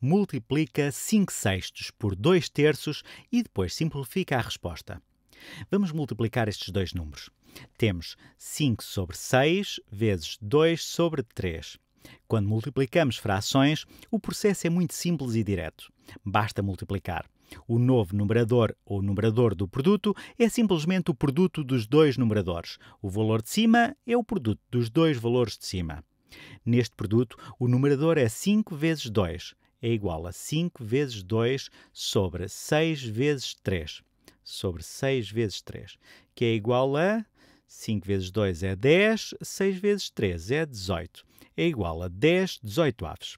multiplica 5 sextos por 2 terços e depois simplifica a resposta. Vamos multiplicar estes dois números. Temos 5 sobre 6 vezes 2 sobre 3. Quando multiplicamos frações, o processo é muito simples e direto. Basta multiplicar. O novo numerador ou numerador do produto é simplesmente o produto dos dois numeradores. O valor de cima é o produto dos dois valores de cima. Neste produto, o numerador é 5 vezes 2 é igual a 5 vezes 2 sobre 6 vezes 3. Sobre 6 vezes 3, que é igual a 5 vezes 2 é 10, 6 vezes 3 é 18, é igual a 10 18 aves.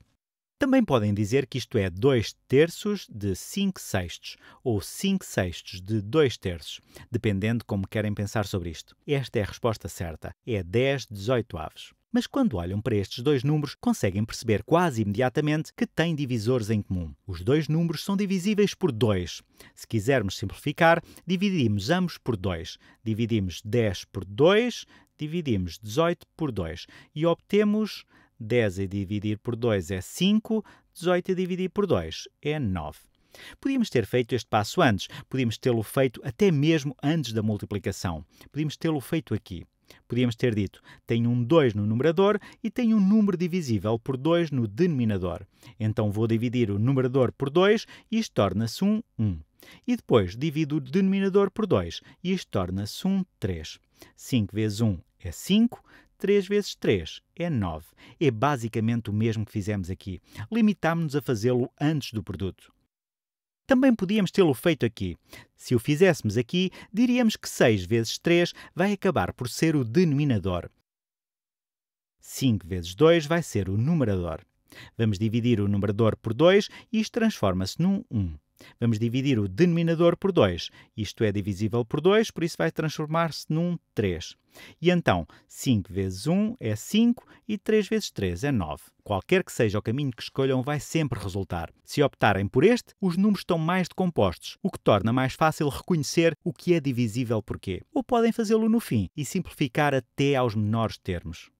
Também podem dizer que isto é 2 terços de 5 sextos, ou 5 sextos de 2 terços, dependendo como querem pensar sobre isto. Esta é a resposta certa, é 10 18 aves mas quando olham para estes dois números, conseguem perceber quase imediatamente que têm divisores em comum. Os dois números são divisíveis por 2. Se quisermos simplificar, dividimos ambos por 2. Dividimos 10 por 2, dividimos 18 por 2 e obtemos 10 a dividir por 2 é 5, 18 a dividir por 2 é 9. Podíamos ter feito este passo antes, podíamos tê-lo feito até mesmo antes da multiplicação, podíamos tê-lo feito aqui. Podíamos ter dito, tenho um 2 no numerador e tenho um número divisível por 2 no denominador. Então vou dividir o numerador por 2 e isto torna-se um 1. E depois divido o denominador por 2 e isto torna-se um 3. 5 vezes 1 é 5, 3 vezes 3 é 9. É basicamente o mesmo que fizemos aqui. Limitámos-nos a fazê-lo antes do produto. Também podíamos tê-lo feito aqui. Se o fizéssemos aqui, diríamos que 6 vezes 3 vai acabar por ser o denominador. 5 vezes 2 vai ser o numerador. Vamos dividir o numerador por 2 e isto transforma-se num 1. Vamos dividir o denominador por 2. Isto é divisível por 2, por isso vai transformar-se num 3. E então, 5 vezes 1 é 5 e 3 vezes 3 é 9. Qualquer que seja o caminho que escolham, vai sempre resultar. Se optarem por este, os números estão mais decompostos, o que torna mais fácil reconhecer o que é divisível por quê. Ou podem fazê-lo no fim e simplificar até aos menores termos.